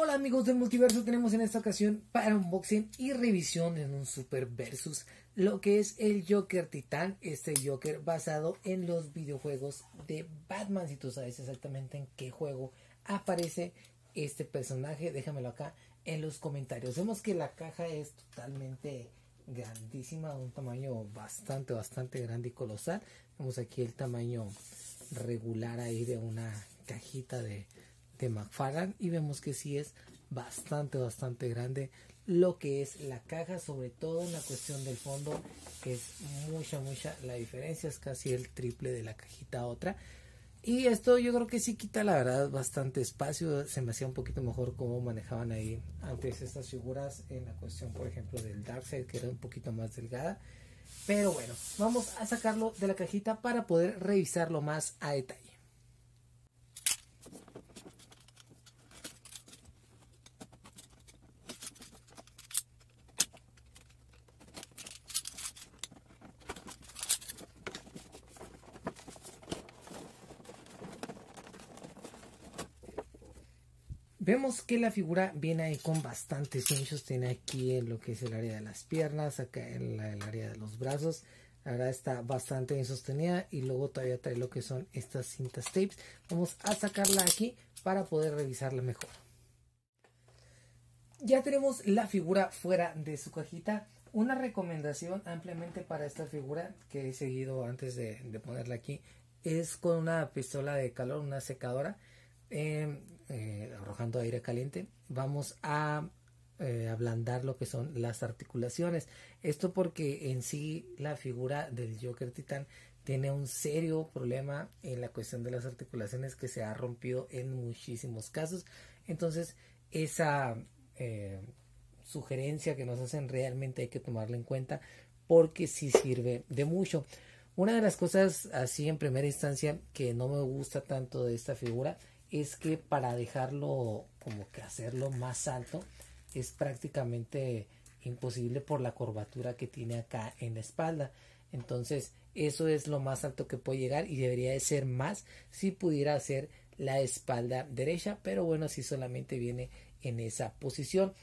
Hola amigos del multiverso, tenemos en esta ocasión para unboxing y revisión en un Super Versus lo que es el Joker Titán, este Joker basado en los videojuegos de Batman, si tú sabes exactamente en qué juego aparece este personaje, déjamelo acá en los comentarios. Vemos que la caja es totalmente grandísima, un tamaño bastante, bastante grande y colosal. Vemos aquí el tamaño regular ahí de una cajita de, de McFarland y vemos que sí es bastante, bastante grande lo que es la caja, sobre todo en la cuestión del fondo, que es mucha, mucha la diferencia, es casi el triple de la cajita a otra. Y esto yo creo que sí quita la verdad bastante espacio, se me hacía un poquito mejor cómo manejaban ahí antes estas figuras en la cuestión, por ejemplo, del Darkseid, que era un poquito más delgada. Pero bueno, vamos a sacarlo de la cajita para poder revisarlo más a detalle. Vemos que la figura viene ahí con bastantes hinchos. Tiene aquí en lo que es el área de las piernas, acá en el área de los brazos. ahora está bastante bien sostenida y luego todavía trae lo que son estas cintas tapes. Vamos a sacarla aquí para poder revisarla mejor. Ya tenemos la figura fuera de su cajita. Una recomendación ampliamente para esta figura que he seguido antes de ponerla aquí es con una pistola de calor, una secadora. Em, eh, arrojando aire caliente, vamos a eh, ablandar lo que son las articulaciones. Esto porque en sí la figura del Joker Titán tiene un serio problema en la cuestión de las articulaciones que se ha rompido en muchísimos casos. Entonces, esa eh, sugerencia que nos hacen realmente hay que tomarla en cuenta porque sí sirve de mucho. Una de las cosas así en primera instancia que no me gusta tanto de esta figura es que para dejarlo como que hacerlo más alto es prácticamente imposible por la curvatura que tiene acá en la espalda. Entonces, eso es lo más alto que puede llegar y debería de ser más si pudiera hacer la espalda derecha, pero bueno, si solamente viene en esa posición.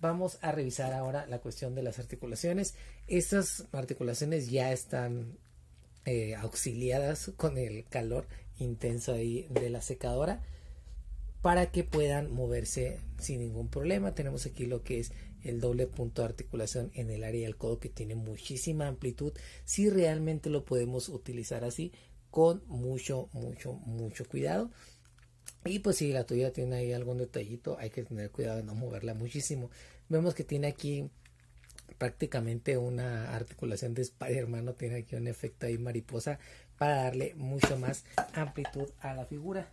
Vamos a revisar ahora la cuestión de las articulaciones. Estas articulaciones ya están eh, auxiliadas con el calor intenso ahí de la secadora para que puedan moverse sin ningún problema. Tenemos aquí lo que es el doble punto de articulación en el área del codo que tiene muchísima amplitud. Si realmente lo podemos utilizar así con mucho, mucho, mucho cuidado. Y pues si la tuya tiene ahí algún detallito, hay que tener cuidado de no moverla muchísimo. Vemos que tiene aquí prácticamente una articulación de Spider-Man tiene aquí un efecto ahí mariposa para darle mucho más amplitud a la figura.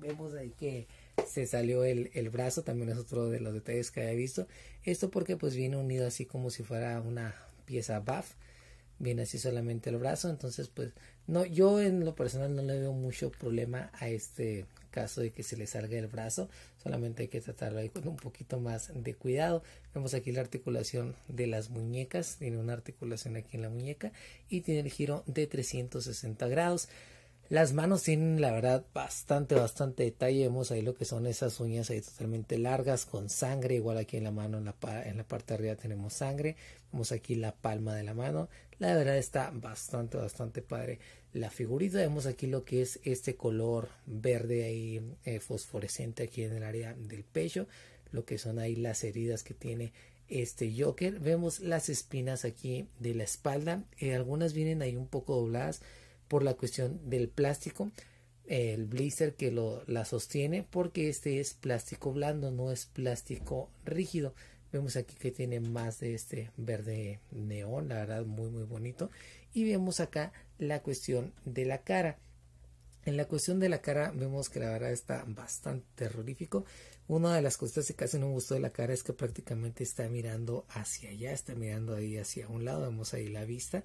Vemos ahí que se salió el, el, brazo, también es otro de los detalles que había visto. Esto porque pues viene unido así como si fuera una pieza buff viene así solamente el brazo. Entonces, pues, no, yo en lo personal no le veo mucho problema a este caso de que se le salga el brazo. Solamente hay que tratarlo ahí con un poquito más de cuidado. Vemos aquí la articulación de las muñecas. Tiene una articulación aquí en la muñeca y tiene el giro de 360 grados. Las manos tienen, la verdad, bastante, bastante detalle. Vemos ahí lo que son esas uñas ahí totalmente largas con sangre. Igual aquí en la mano, en la, en la parte de arriba tenemos sangre. Vemos aquí la palma de la mano. La verdad está bastante, bastante padre la figurita. Vemos aquí lo que es este color verde ahí eh, fosforescente aquí en el área del pecho. Lo que son ahí las heridas que tiene este Joker. Vemos las espinas aquí de la espalda. Eh, algunas vienen ahí un poco dobladas por la cuestión del plástico, el blister que lo, la sostiene, porque este es plástico blando, no es plástico rígido. Vemos aquí que tiene más de este verde neón, la verdad muy muy bonito. Y vemos acá la cuestión de la cara. En la cuestión de la cara vemos que la verdad está bastante terrorífico. Una de las cosas que casi no me gustó de la cara es que prácticamente está mirando hacia allá, está mirando ahí hacia un lado, vemos ahí la vista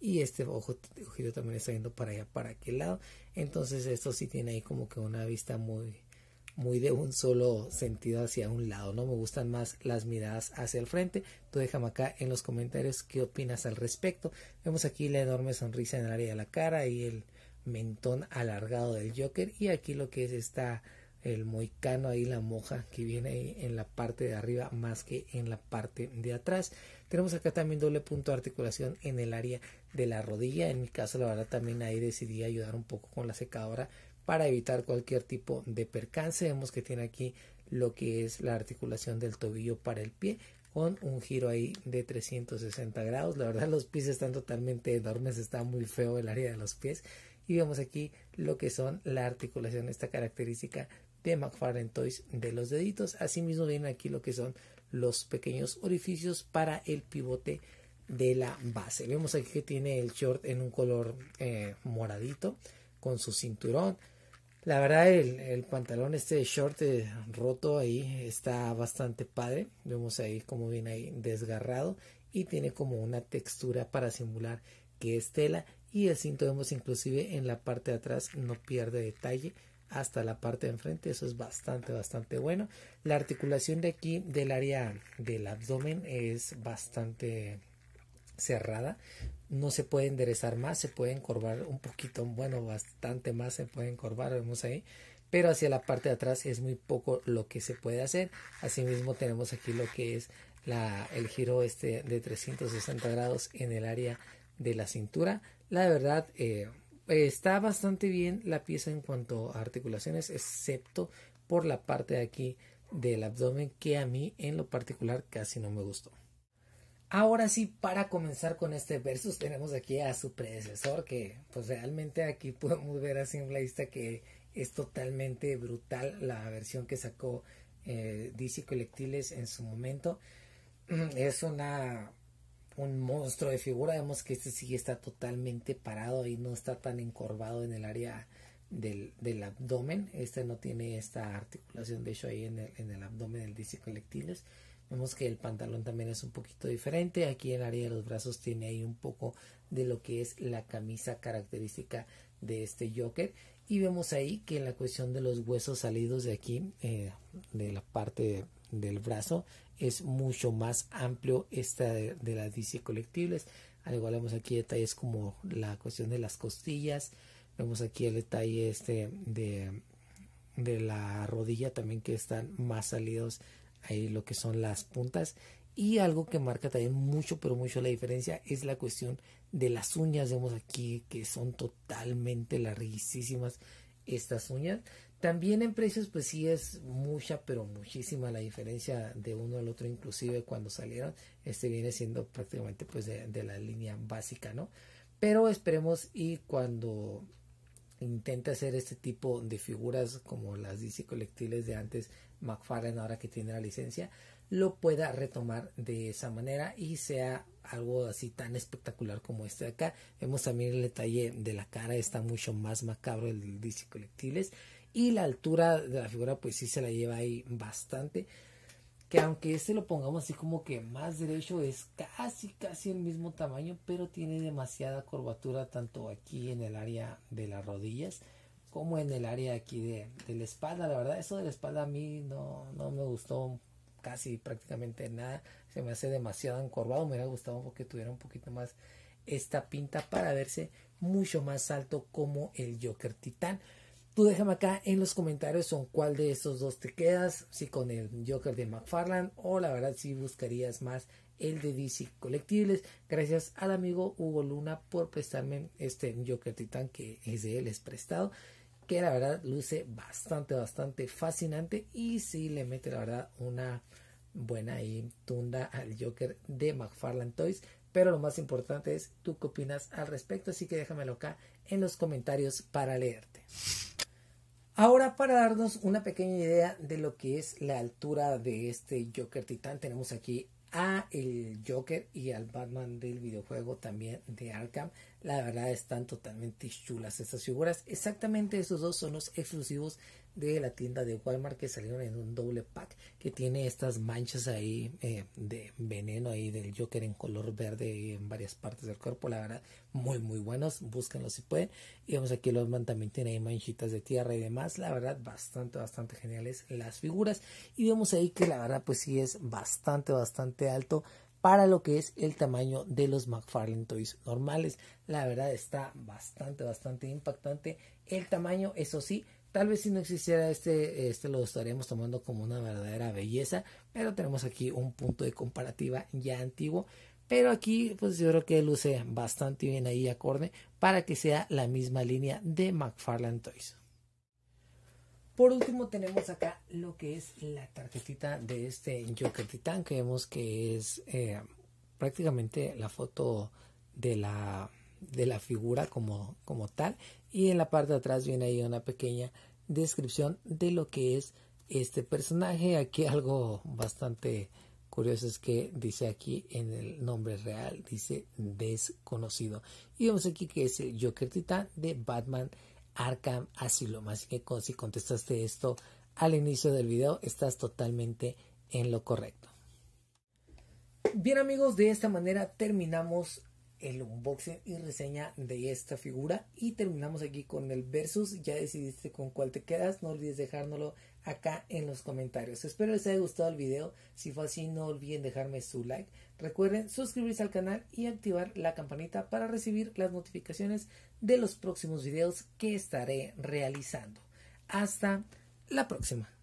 y este ojo, ojito también está yendo para allá, para aquel lado. Entonces esto sí tiene ahí como que una vista muy, muy de un solo sentido hacia un lado, ¿no? Me gustan más las miradas hacia el frente. Tú déjame acá en los comentarios qué opinas al respecto. Vemos aquí la enorme sonrisa en el área de la cara y el mentón alargado del Joker y aquí lo que es está el moicano ahí la moja que viene ahí en la parte de arriba más que en la parte de atrás tenemos acá también doble punto de articulación en el área de la rodilla. En mi caso, la verdad, también ahí decidí ayudar un poco con la secadora para evitar cualquier tipo de percance. Vemos que tiene aquí lo que es la articulación del tobillo para el pie con un giro ahí de 360 grados. La verdad los pies están totalmente enormes, está muy feo el área de los pies. Y vemos aquí lo que son la articulación, esta característica de McFarland Toys de los deditos. Asimismo vienen aquí lo que son los pequeños orificios para el pivote de la base. Vemos aquí que tiene el short en un color eh, moradito con su cinturón. La verdad, el, pantalón este short eh, roto ahí está bastante padre. Vemos ahí como viene ahí desgarrado y tiene como una textura para simular que es tela y el cinto vemos inclusive en la parte de atrás no pierde detalle hasta la parte de enfrente eso es bastante bastante bueno la articulación de aquí del área del abdomen es bastante cerrada, no se puede enderezar más, se puede encorvar un poquito, bueno, bastante más se puede encorvar, vemos ahí, pero hacia la parte de atrás es muy poco lo que se puede hacer. Asimismo tenemos aquí lo que es la, el giro este de 360 grados en el área de la cintura. La verdad eh, está bastante bien la pieza en cuanto a articulaciones, excepto por la parte de aquí del abdomen que a mí en lo particular casi no me gustó. Ahora sí, para comenzar con este versus, tenemos aquí a su predecesor, que pues realmente aquí podemos ver así en la vista que es totalmente brutal la versión que sacó eh, en su momento. Es una un monstruo de figura, vemos que este sí está totalmente parado y no está tan encorvado en el área del, abdomen. Este no tiene esta articulación, de hecho, ahí en el, en el abdomen del DC Vemos que el pantalón también es un poquito diferente. Aquí en el área de los brazos tiene ahí un poco de lo que es la camisa característica de este Joker. Y vemos ahí que en la cuestión de los huesos salidos de aquí, eh, de la parte del brazo, es mucho más amplio esta de, las DC colectibles. Al igual vemos aquí detalles como la cuestión de las costillas. Vemos aquí el detalle este de, de la rodilla también que están más salidos ahí lo que son las puntas y algo que marca también mucho, pero mucho la diferencia es la cuestión de las uñas. Vemos aquí que son totalmente larguísimas estas uñas. También en precios, pues sí es mucha, pero muchísima la diferencia de uno al otro, inclusive cuando salieron. Este viene siendo prácticamente pues de, la línea básica, ¿no? Pero esperemos y cuando intente hacer este tipo de figuras como las dice colectiles de antes, McFarlane, ahora que tiene la licencia, lo pueda retomar de esa manera y sea algo así tan espectacular como este de acá. Vemos también el detalle de la cara, está mucho más macabro el DC Colectibles. Y la altura de la figura, pues sí se la lleva ahí bastante. Que aunque este lo pongamos así como que más derecho, es casi, casi el mismo tamaño, pero tiene demasiada curvatura tanto aquí en el área de las rodillas como en el área aquí de, la espalda. La verdad, eso de la espalda a mí no, no me gustó casi prácticamente nada. Se me hace demasiado encorvado. Me hubiera gustado porque tuviera un poquito más esta pinta para verse mucho más alto como el Joker Titán. Tú déjame acá en los comentarios con cuál de estos dos te quedas, si con el Joker de McFarland o la verdad si buscarías más el de DC Colectibles. Gracias al amigo Hugo Luna por prestarme este Joker Titan que es de él, es prestado que la verdad luce bastante, bastante fascinante y sí le mete la verdad una buena y tunda al Joker de McFarlane Toys. Pero lo más importante es tú qué opinas al respecto, así que déjamelo acá en los comentarios para leerte. Ahora para darnos una pequeña idea de lo que es la altura de este Joker Titán, tenemos aquí a el Joker y al Batman del videojuego también de Arkham. La verdad están totalmente chulas estas figuras. Exactamente esos dos son los exclusivos de la tienda de Walmart que salieron en un doble pack que tiene estas manchas ahí eh, de veneno ahí del Joker en color verde en varias partes del cuerpo. La verdad, muy muy buenos. búsquenlo si pueden. Y vamos aquí, los man también tiene ahí manchitas de tierra y demás. La verdad, bastante, bastante geniales las figuras. Y vemos ahí que la verdad, pues sí es bastante, bastante alto para lo que es el tamaño de los McFarlane Toys normales. La verdad está bastante, bastante impactante el tamaño, eso sí. Tal vez si no existiera este, este lo estaríamos tomando como una verdadera belleza, pero tenemos aquí un punto de comparativa ya antiguo. Pero aquí, pues yo creo que luce bastante bien ahí acorde para que sea la misma línea de McFarlane Toys. Por último tenemos acá lo que es la tarjetita de este Joker Titan que vemos que es eh, prácticamente la foto de la, de la figura como, como tal y en la parte de atrás viene ahí una pequeña descripción de lo que es este personaje. Aquí algo bastante curioso es que dice aquí en el nombre real, dice desconocido. Y vemos aquí que es el Joker Titán de Batman Arkham Asilo. Más que si contestaste esto al inicio del video, estás totalmente en lo correcto. Bien amigos, de esta manera terminamos el unboxing y reseña de esta figura y terminamos aquí con el versus ya decidiste con cuál te quedas no olvides dejárnoslo acá en los comentarios espero les haya gustado el video si fue así no olviden dejarme su like recuerden suscribirse al canal y activar la campanita para recibir las notificaciones de los próximos videos que estaré realizando. Hasta la próxima.